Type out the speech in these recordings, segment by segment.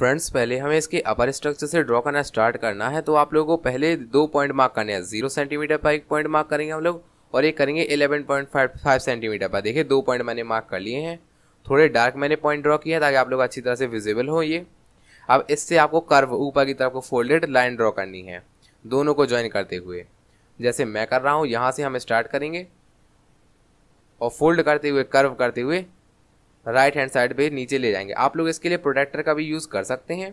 friends पहले हमें इसके अपर स्ट्रक्चर से ड्रॉ करना स्टार्ट करना है तो आप लोगों को पहले दो पॉइंट मार्क करने हैं जीरो सेंटीमीटर पर एक पॉइंट मार्क करेंगे हम लोग और ये करेंगे eleven point five five centimetre पर देखिए दो पॉइंट मैंने मार्क कर लिए हैं थोड़े डार्क मैंने पॉइंट ड्रॉ किया ताकि आप लोग अच्छी तरह से विजिबल हो ये अब इससे आपको कर्व ऊपर की तरफ को फोल्डेड लाइन ड्रॉ करनी है दोनों को ज्वाइन करते हुए जैसे मैं कर रहा हूँ यहाँ से हम स्टार्ट करेंगे और फोल्ड करते हुए कर्व करते हुए राइट हैंड साइड पे नीचे ले जाएंगे आप लोग इसके लिए प्रोटेक्टर का भी यूज़ कर सकते हैं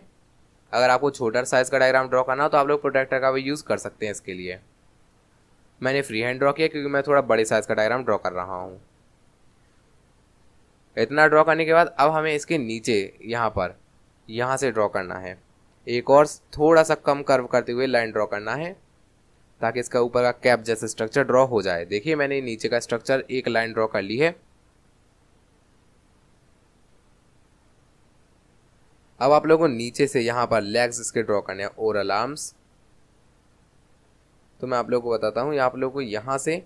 अगर आपको छोटा साइज़ का डायग्राम ड्रॉ करना हो तो आप लोग प्रोटेक्टर का भी यूज़ कर सकते हैं इसके लिए मैंने फ्री हैंड ड्रॉ किया क्योंकि मैं थोड़ा बड़े साइज़ का डायग्राम ड्रॉ कर रहा हूँ इतना ड्रॉ करने के बाद अब हमें इसके नीचे यहाँ पर यहाँ से ड्रॉ करना है एक और थोड़ा सा कम कर्व करते हुए लाइन ड्रॉ करना है ताकि इसका ऊपर का कैप जैसा स्ट्रक्चर ड्रॉ हो जाए देखिए मैंने नीचे का स्ट्रक्चर एक लाइन ड्रॉ कर ली है अब आप लोगों को नीचे से यहाँ पर लेग्स इसके ड्रॉ करने हैं ओरल अलार्म्स तो मैं आप लोगों को बताता हूँ आप लोगों को यहाँ से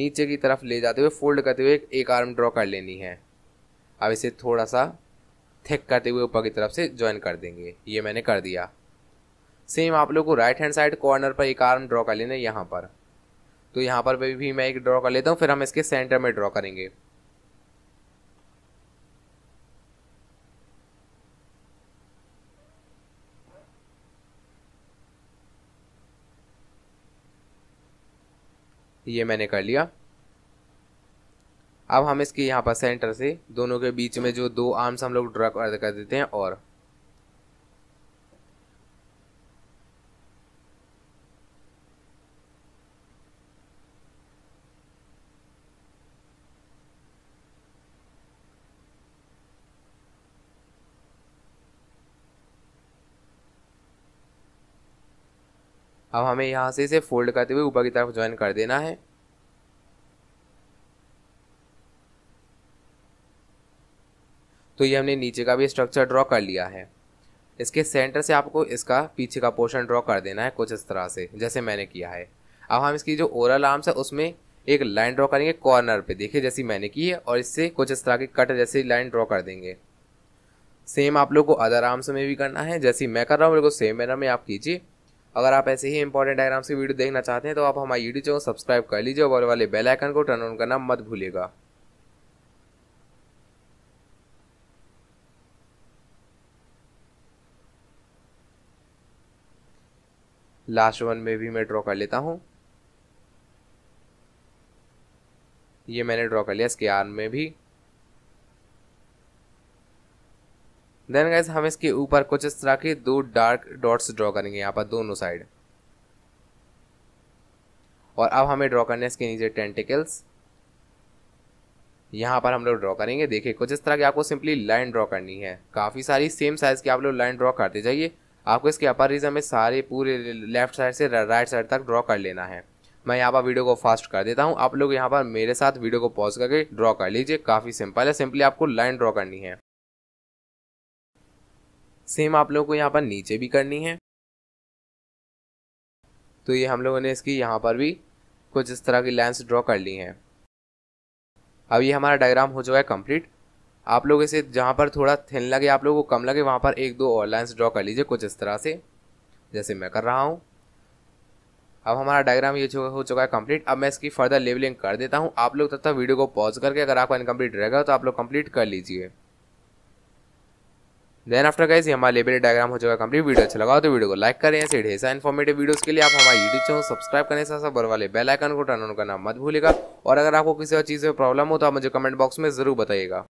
नीचे की तरफ ले जाते हुए फोल्ड करते हुए एक आर्म ड्रॉ कर लेनी है अब इसे थोड़ा सा थिक करते हुए ऊपर की तरफ से ज्वाइन कर देंगे ये मैंने कर दिया सेम आप लोग को राइट हैंड साइड कॉर्नर पर एक आर्म ड्रॉ कर लेना है यहाँ पर तो यहाँ पर भी मैं एक ड्रॉ कर लेता हूँ फिर हम इसके सेंटर में ड्रॉ करेंगे ये मैंने कर लिया अब हम इसके यहाँ पर सेंटर से दोनों के बीच में जो दो आर्म्स हम लोग ड्रा कर देते हैं और अब हमें यहाँ से इसे फोल्ड करते हुए ऊपर की तरफ ज्वाइन कर देना है तो ये हमने नीचे का भी स्ट्रक्चर ड्रॉ कर लिया है इसके सेंटर से आपको इसका पीछे का पोर्शन ड्रॉ कर देना है कुछ इस तरह से जैसे मैंने किया है अब हम इसकी जो ओरल आर्म्स है उसमें एक लाइन ड्रॉ करेंगे कॉर्नर पे देखिए जैसी मैंने की है और इससे कुछ इस तरह की कट जैसी लाइन ड्रॉ कर देंगे सेम आप लोग को अदर आर्म्स में भी करना है जैसी मैं कर रहा हूँ बिल्कुल सेम मैनर में आप कीजिए अगर आप ऐसे ही इंपॉर्टेंट डायग्राम से वीडियो देखना चाहते हैं तो आप हमारे यूट्यूब चैनल सब्सक्राइब कर लीजिए और वाले बेल आइकन को टर्न ऑन करना मत भूलिएगा लास्ट वन में भी मैं ड्रॉ कर लेता हूं ये मैंने ड्रॉ कर लिया इसके आर्म में भी देन गाइज हम इसके ऊपर कुछ इस तरह के दो डार्क डॉट्स ड्रॉ करेंगे यहाँ पर दोनों साइड और अब हमें ड्रॉ करने इसके नीचे टेंटिकल्स यहाँ पर हम लोग ड्रॉ करेंगे देखिए कुछ इस तरह की आपको सिंपली लाइन ड्रॉ करनी है काफ़ी सारी सेम साइज़ की आप लोग लाइन ड्रॉ करते जाइए आपको इसके अपर रीजन में सारे पूरे लेफ्ट साइड से राइट साइड तक ड्रॉ कर लेना है मैं यहाँ पर वीडियो को फास्ट कर देता हूँ आप लोग यहाँ पर मेरे साथ वीडियो को पॉज करके ड्रॉ कर लीजिए काफ़ी सिंपल है सिंपली आपको लाइन ड्रॉ करनी है सेम आप लोगों को यहाँ पर नीचे भी करनी है तो ये हम लोगों ने इसकी यहाँ पर भी कुछ इस तरह की लाइन्स ड्रॉ कर ली हैं अब ये हमारा डायग्राम हो चुका है कंप्लीट आप लोग इसे जहाँ पर थोड़ा थिन लगे आप लोगों को कम लगे वहाँ पर एक दो और लाइन्स ड्रॉ कर लीजिए कुछ इस तरह से जैसे मैं कर रहा हूँ अब हमारा डायग्राम ये हो चुका है कंप्लीट अब मैं इसकी फर्दर लेवलिंग कर देता हूँ आप लोग तब तक वीडियो को पॉज करके अगर आपका इनकम्प्लीट रहेगा तो आप लोग कंप्लीट कर लीजिए देन आफ्टर गाइज ये हमारा लेबल डायग्राम हो जाएगा कंप्लीट वीडियो अच्छा लगा तो वीडियो को लाइक करें ऐसे ढेर सारे इन्फॉर्मेटिव वीडियोस के लिए आप हमारे यूट्यूब चैनल सब्सक्राइब करने से साथ वाले बेल आइकन को टर्न ऑन करना मत भूलेगा और अगर आपको किसी और चीज़ में प्रॉब्लम हो तो आप मुझे कमेंट बॉक्स में जरूर बताइएगा